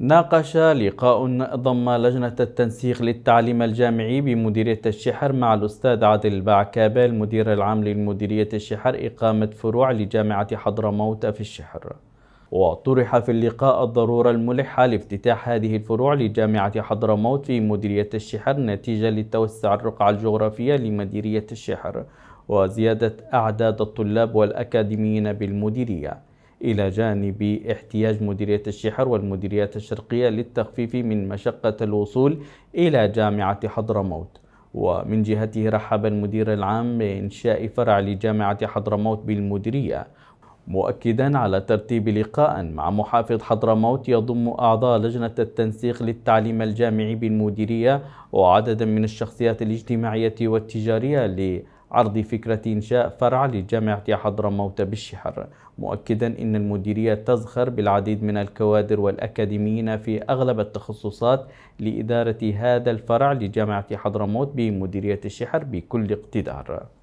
ناقش لقاء ضم لجنة التنسيق للتعليم الجامعي بمديرية الشحر مع الأستاذ عادل البعكابة المدير العام لمديرية الشحر إقامة فروع لجامعة حضرموت في الشحر وطرح في اللقاء الضرورة الملحة لافتتاح هذه الفروع لجامعة حضرموت في مديرية الشحر نتيجة لتوسع الرقعة الجغرافية لمديرية الشحر وزيادة أعداد الطلاب والأكاديميين بالمديرية إلى جانب احتياج مديرية الشحر والمديريات الشرقية للتخفيف من مشقة الوصول إلى جامعة حضرموت ومن جهته رحب المدير العام بإنشاء فرع لجامعة حضرموت بالمديرية مؤكدا على ترتيب لقاء مع محافظ حضرموت يضم أعضاء لجنة التنسيق للتعليم الجامعي بالمديرية وعددا من الشخصيات الاجتماعية والتجارية عرض فكرة إنشاء فرع لجامعة حضرموت بالشحر مؤكدا أن المديرية تزخر بالعديد من الكوادر والأكاديميين في أغلب التخصصات لإدارة هذا الفرع لجامعة حضرموت بمديرية الشحر بكل اقتدار